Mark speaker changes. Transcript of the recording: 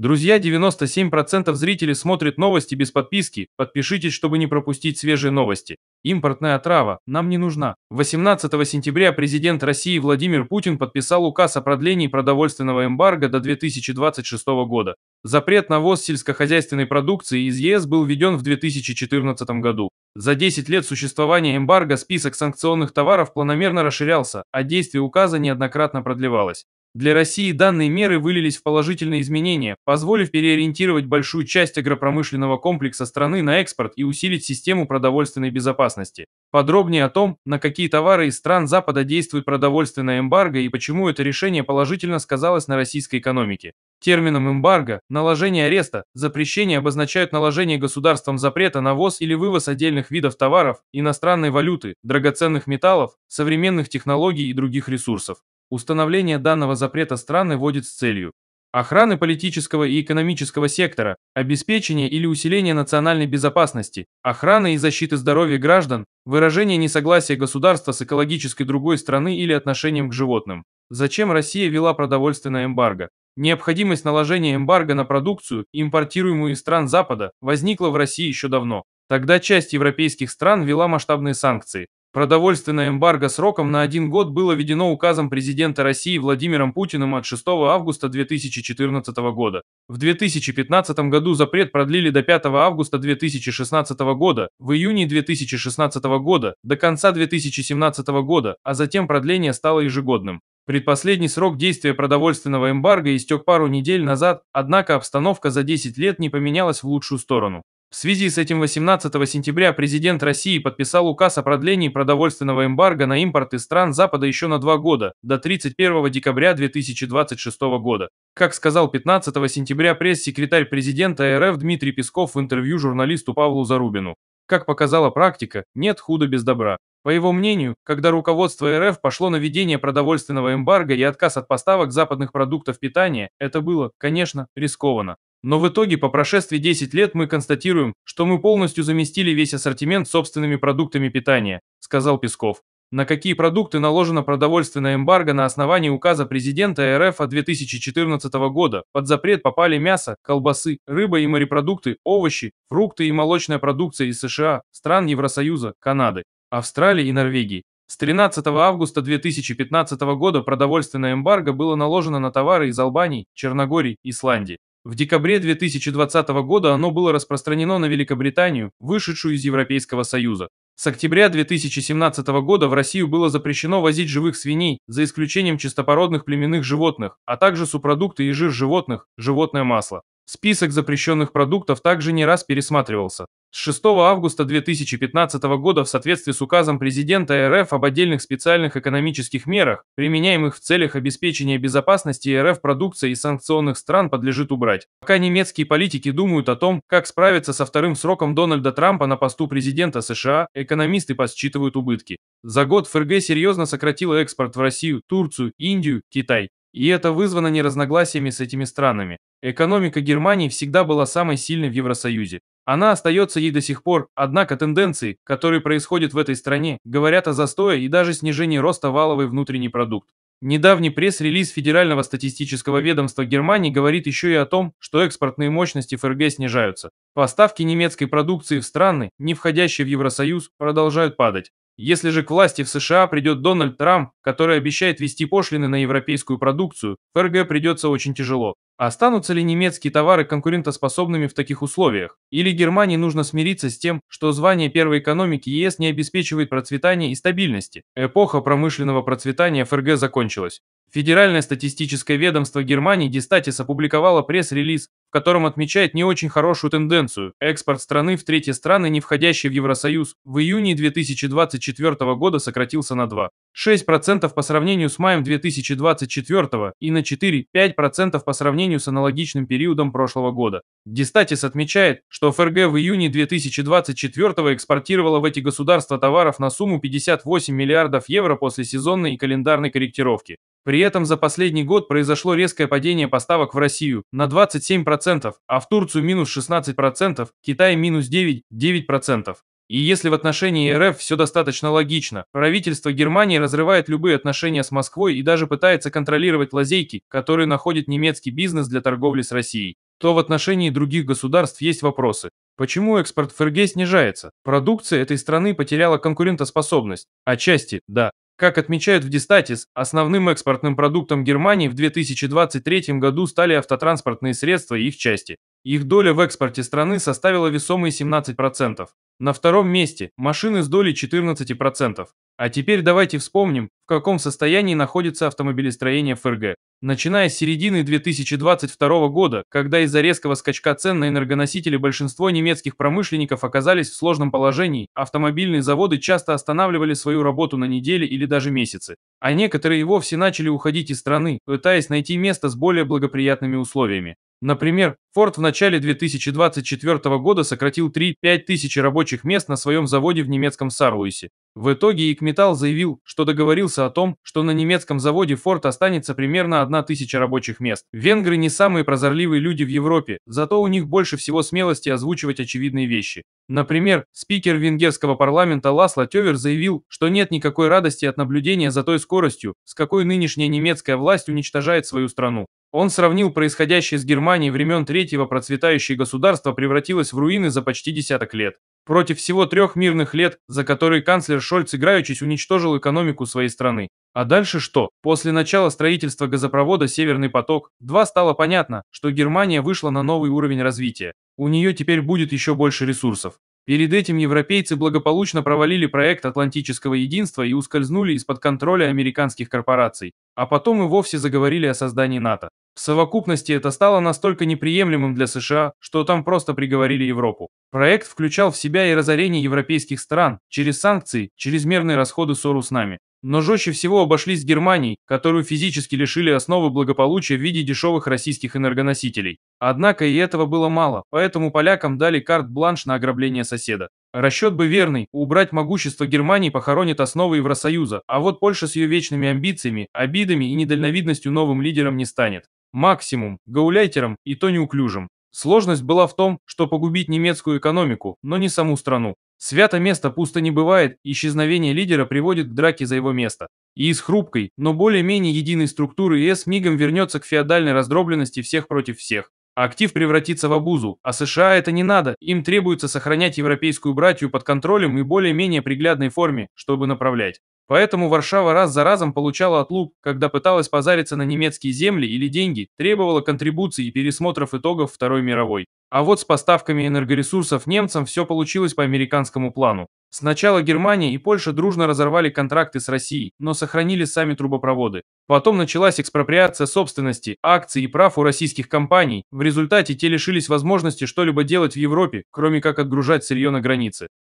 Speaker 1: Друзья, 97% зрителей смотрят новости без подписки. Подпишитесь, чтобы не пропустить свежие новости. Импортная отрава нам не нужна. 18 сентября президент России Владимир Путин подписал указ о продлении продовольственного эмбарго до 2026 года. Запрет на ввоз сельскохозяйственной продукции из ЕС был введен в 2014 году. За 10 лет существования эмбарго список санкционных товаров планомерно расширялся, а действие указа неоднократно продлевалось. Для России данные меры вылились в положительные изменения, позволив переориентировать большую часть агропромышленного комплекса страны на экспорт и усилить систему продовольственной безопасности. Подробнее о том, на какие товары из стран Запада действует продовольственная эмбарго и почему это решение положительно сказалось на российской экономике. Термином эмбарго, наложение ареста, запрещение обозначают наложение государством запрета на ввоз или вывоз отдельных видов товаров, иностранной валюты, драгоценных металлов, современных технологий и других ресурсов. Установление данного запрета страны вводит с целью охраны политического и экономического сектора, обеспечения или усиления национальной безопасности, охраны и защиты здоровья граждан, выражение несогласия государства с экологической другой страны или отношением к животным. Зачем Россия вела продовольственное эмбарго? Необходимость наложения эмбарго на продукцию, импортируемую из стран Запада, возникла в России еще давно. Тогда часть европейских стран вела масштабные санкции. Продовольственное эмбарго сроком на один год было введено указом президента России Владимиром Путиным от 6 августа 2014 года. В 2015 году запрет продлили до 5 августа 2016 года, в июне 2016 года, до конца 2017 года, а затем продление стало ежегодным. Предпоследний срок действия продовольственного эмбарго истек пару недель назад, однако обстановка за 10 лет не поменялась в лучшую сторону. В связи с этим 18 сентября президент России подписал указ о продлении продовольственного эмбарго на импорт из стран Запада еще на два года, до 31 декабря 2026 года. Как сказал 15 сентября пресс-секретарь президента РФ Дмитрий Песков в интервью журналисту Павлу Зарубину. Как показала практика, нет худа без добра. По его мнению, когда руководство РФ пошло на введение продовольственного эмбарго и отказ от поставок западных продуктов питания, это было, конечно, рискованно. Но в итоге по прошествии 10 лет мы констатируем, что мы полностью заместили весь ассортимент собственными продуктами питания, сказал Песков. На какие продукты наложено продовольственное эмбарго на основании указа президента РФ от 2014 года? Под запрет попали мясо, колбасы, рыба и морепродукты, овощи, фрукты и молочная продукция из США, стран Евросоюза, Канады, Австралии и Норвегии. С 13 августа 2015 года продовольственное эмбарго было наложено на товары из Албании, Черногории, Исландии. В декабре 2020 года оно было распространено на Великобританию, вышедшую из Европейского Союза. С октября 2017 года в Россию было запрещено возить живых свиней, за исключением чистопородных племенных животных, а также супродукты и жир животных, животное масло. Список запрещенных продуктов также не раз пересматривался. С 6 августа 2015 года в соответствии с указом президента РФ об отдельных специальных экономических мерах, применяемых в целях обеспечения безопасности РФ продукции из санкционных стран, подлежит убрать. Пока немецкие политики думают о том, как справиться со вторым сроком Дональда Трампа на посту президента США, экономисты подсчитывают убытки. За год ФРГ серьезно сократила экспорт в Россию, Турцию, Индию, Китай. И это вызвано не разногласиями с этими странами. Экономика Германии всегда была самой сильной в Евросоюзе. Она остается ей до сих пор, однако тенденции, которые происходят в этой стране, говорят о застое и даже снижении роста валовой внутренний продукт. Недавний пресс-релиз Федерального статистического ведомства Германии говорит еще и о том, что экспортные мощности ФРГ снижаются. Поставки немецкой продукции в страны, не входящие в Евросоюз, продолжают падать. Если же к власти в США придет Дональд Трамп, который обещает ввести пошлины на европейскую продукцию, ФРГ придется очень тяжело. А останутся ли немецкие товары конкурентоспособными в таких условиях? Или Германии нужно смириться с тем, что звание первой экономики ЕС не обеспечивает процветания и стабильности? Эпоха промышленного процветания ФРГ закончилась. Федеральное статистическое ведомство Германии Дистатис опубликовало пресс-релиз, в котором отмечает не очень хорошую тенденцию. Экспорт страны в третьи страны, не входящие в Евросоюз, в июне 2024 года сократился на 2,6% по сравнению с маем 2024 и на 4,5% по сравнению с аналогичным периодом прошлого года. Дистатис отмечает, что ФРГ в июне 2024 экспортировала в эти государства товаров на сумму 58 миллиардов евро после сезонной и календарной корректировки. При этом за последний год произошло резкое падение поставок в Россию на 27%, а в Турцию минус 16%, Китай минус 9 9%. И если в отношении РФ все достаточно логично, правительство Германии разрывает любые отношения с Москвой и даже пытается контролировать лазейки, которые находит немецкий бизнес для торговли с Россией, то в отношении других государств есть вопросы. Почему экспорт ФРГ снижается? Продукция этой страны потеряла конкурентоспособность. Отчасти, да. Как отмечают в Дистатис, основным экспортным продуктом Германии в 2023 году стали автотранспортные средства и их части. Их доля в экспорте страны составила весомые 17%. На втором месте – машины с долей 14%. А теперь давайте вспомним, в каком состоянии находится автомобилестроение ФРГ. Начиная с середины 2022 года, когда из-за резкого скачка цен на энергоносители большинство немецких промышленников оказались в сложном положении, автомобильные заводы часто останавливали свою работу на недели или даже месяцы, а некоторые и вовсе начали уходить из страны, пытаясь найти место с более благоприятными условиями. Например, Ford в начале 2024 года сократил 3-5 тысяч рабочих мест на своем заводе в немецком Сарлуисе, в итоге Икметал заявил, что договорился о том, что на немецком заводе Ford останется примерно 1000 рабочих мест. Венгры не самые прозорливые люди в Европе, зато у них больше всего смелости озвучивать очевидные вещи. Например, спикер венгерского парламента Ласло Тёвер заявил, что нет никакой радости от наблюдения за той скоростью, с какой нынешняя немецкая власть уничтожает свою страну. Он сравнил происходящее с Германией времен третьего процветающее государство превратилось в руины за почти десяток лет против всего трех мирных лет, за которые канцлер Шольц играючись уничтожил экономику своей страны. А дальше что? После начала строительства газопровода «Северный поток-2» стало понятно, что Германия вышла на новый уровень развития. У нее теперь будет еще больше ресурсов. Перед этим европейцы благополучно провалили проект Атлантического единства и ускользнули из-под контроля американских корпораций, а потом и вовсе заговорили о создании НАТО. В совокупности это стало настолько неприемлемым для США, что там просто приговорили Европу. Проект включал в себя и разорение европейских стран через санкции, чрезмерные расходы Сору с нами. Но жестче всего обошлись с Германией, которую физически лишили основы благополучия в виде дешевых российских энергоносителей. Однако и этого было мало, поэтому полякам дали карт-бланш на ограбление соседа. Расчет бы верный, убрать могущество Германии похоронит основы Евросоюза, а вот Польша с ее вечными амбициями, обидами и недальновидностью новым лидером не станет. Максимум, гауляйтером и то неуклюжим. Сложность была в том, что погубить немецкую экономику, но не саму страну. Свято место пусто не бывает, исчезновение лидера приводит к драке за его место. И из хрупкой, но более-менее единой структуры ЕС мигом вернется к феодальной раздробленности всех против всех. Актив превратится в обузу, а США это не надо, им требуется сохранять европейскую братью под контролем и более-менее приглядной форме, чтобы направлять. Поэтому Варшава раз за разом получала отлуп, когда пыталась позариться на немецкие земли или деньги, требовала контрибуций и пересмотров итогов Второй мировой. А вот с поставками энергоресурсов немцам все получилось по американскому плану. Сначала Германия и Польша дружно разорвали контракты с Россией, но сохранили сами трубопроводы. Потом началась экспроприация собственности, акций и прав у российских компаний. В результате те лишились возможности что-либо делать в Европе, кроме как отгружать сырье на границе.